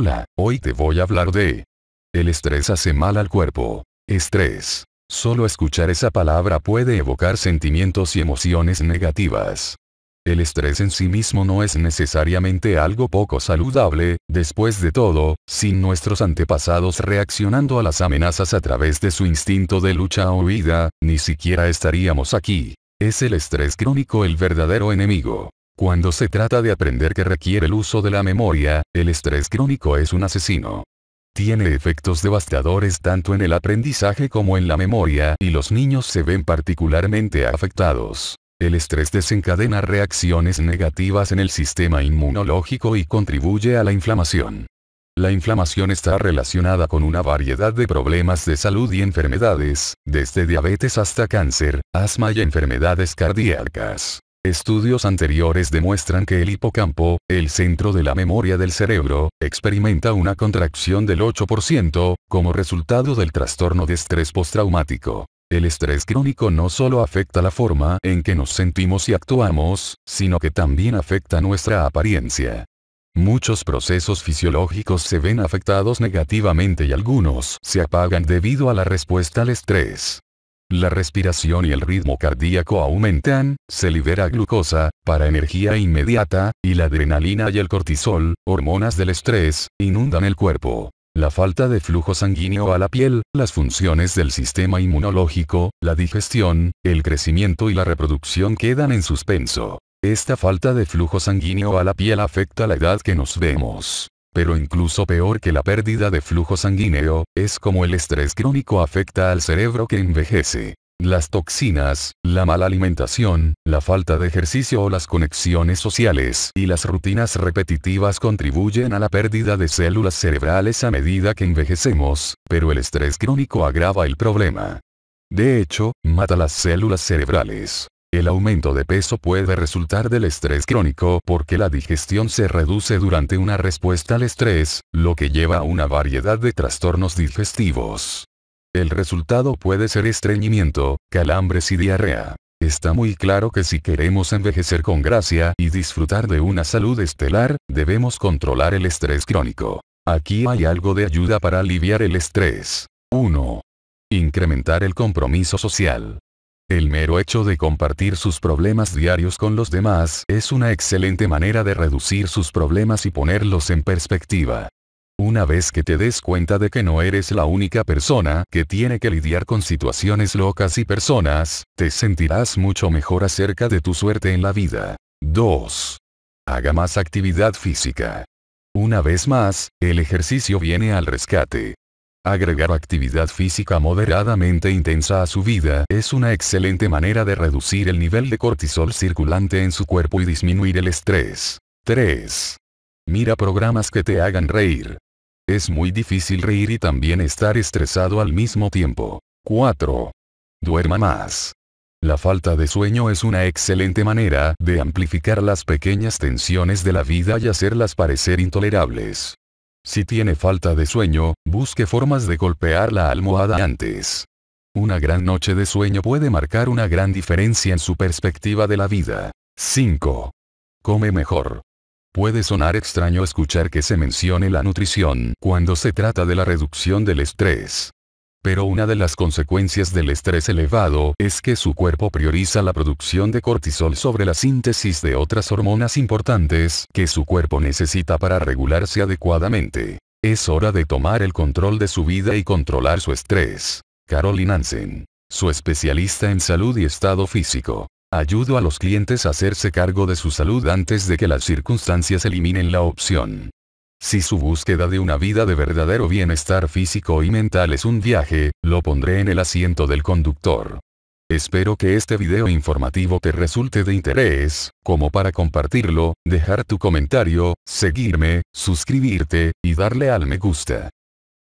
Hola, hoy te voy a hablar de... El estrés hace mal al cuerpo. Estrés. Solo escuchar esa palabra puede evocar sentimientos y emociones negativas. El estrés en sí mismo no es necesariamente algo poco saludable, después de todo, sin nuestros antepasados reaccionando a las amenazas a través de su instinto de lucha o huida, ni siquiera estaríamos aquí. Es el estrés crónico el verdadero enemigo. Cuando se trata de aprender que requiere el uso de la memoria, el estrés crónico es un asesino. Tiene efectos devastadores tanto en el aprendizaje como en la memoria y los niños se ven particularmente afectados. El estrés desencadena reacciones negativas en el sistema inmunológico y contribuye a la inflamación. La inflamación está relacionada con una variedad de problemas de salud y enfermedades, desde diabetes hasta cáncer, asma y enfermedades cardíacas. Estudios anteriores demuestran que el hipocampo, el centro de la memoria del cerebro, experimenta una contracción del 8% como resultado del trastorno de estrés postraumático. El estrés crónico no solo afecta la forma en que nos sentimos y actuamos, sino que también afecta nuestra apariencia. Muchos procesos fisiológicos se ven afectados negativamente y algunos se apagan debido a la respuesta al estrés. La respiración y el ritmo cardíaco aumentan, se libera glucosa, para energía inmediata, y la adrenalina y el cortisol, hormonas del estrés, inundan el cuerpo. La falta de flujo sanguíneo a la piel, las funciones del sistema inmunológico, la digestión, el crecimiento y la reproducción quedan en suspenso. Esta falta de flujo sanguíneo a la piel afecta la edad que nos vemos. Pero incluso peor que la pérdida de flujo sanguíneo, es como el estrés crónico afecta al cerebro que envejece. Las toxinas, la mala alimentación, la falta de ejercicio o las conexiones sociales y las rutinas repetitivas contribuyen a la pérdida de células cerebrales a medida que envejecemos, pero el estrés crónico agrava el problema. De hecho, mata las células cerebrales. El aumento de peso puede resultar del estrés crónico porque la digestión se reduce durante una respuesta al estrés, lo que lleva a una variedad de trastornos digestivos. El resultado puede ser estreñimiento, calambres y diarrea. Está muy claro que si queremos envejecer con gracia y disfrutar de una salud estelar, debemos controlar el estrés crónico. Aquí hay algo de ayuda para aliviar el estrés. 1. Incrementar el compromiso social. El mero hecho de compartir sus problemas diarios con los demás es una excelente manera de reducir sus problemas y ponerlos en perspectiva. Una vez que te des cuenta de que no eres la única persona que tiene que lidiar con situaciones locas y personas, te sentirás mucho mejor acerca de tu suerte en la vida. 2. Haga más actividad física. Una vez más, el ejercicio viene al rescate. Agregar actividad física moderadamente intensa a su vida es una excelente manera de reducir el nivel de cortisol circulante en su cuerpo y disminuir el estrés. 3. Mira programas que te hagan reír. Es muy difícil reír y también estar estresado al mismo tiempo. 4. Duerma más. La falta de sueño es una excelente manera de amplificar las pequeñas tensiones de la vida y hacerlas parecer intolerables. Si tiene falta de sueño, busque formas de golpear la almohada antes. Una gran noche de sueño puede marcar una gran diferencia en su perspectiva de la vida. 5. Come mejor. Puede sonar extraño escuchar que se mencione la nutrición cuando se trata de la reducción del estrés. Pero una de las consecuencias del estrés elevado es que su cuerpo prioriza la producción de cortisol sobre la síntesis de otras hormonas importantes que su cuerpo necesita para regularse adecuadamente. Es hora de tomar el control de su vida y controlar su estrés. Caroline Hansen. Su especialista en salud y estado físico. Ayudo a los clientes a hacerse cargo de su salud antes de que las circunstancias eliminen la opción. Si su búsqueda de una vida de verdadero bienestar físico y mental es un viaje, lo pondré en el asiento del conductor. Espero que este video informativo te resulte de interés, como para compartirlo, dejar tu comentario, seguirme, suscribirte, y darle al me gusta.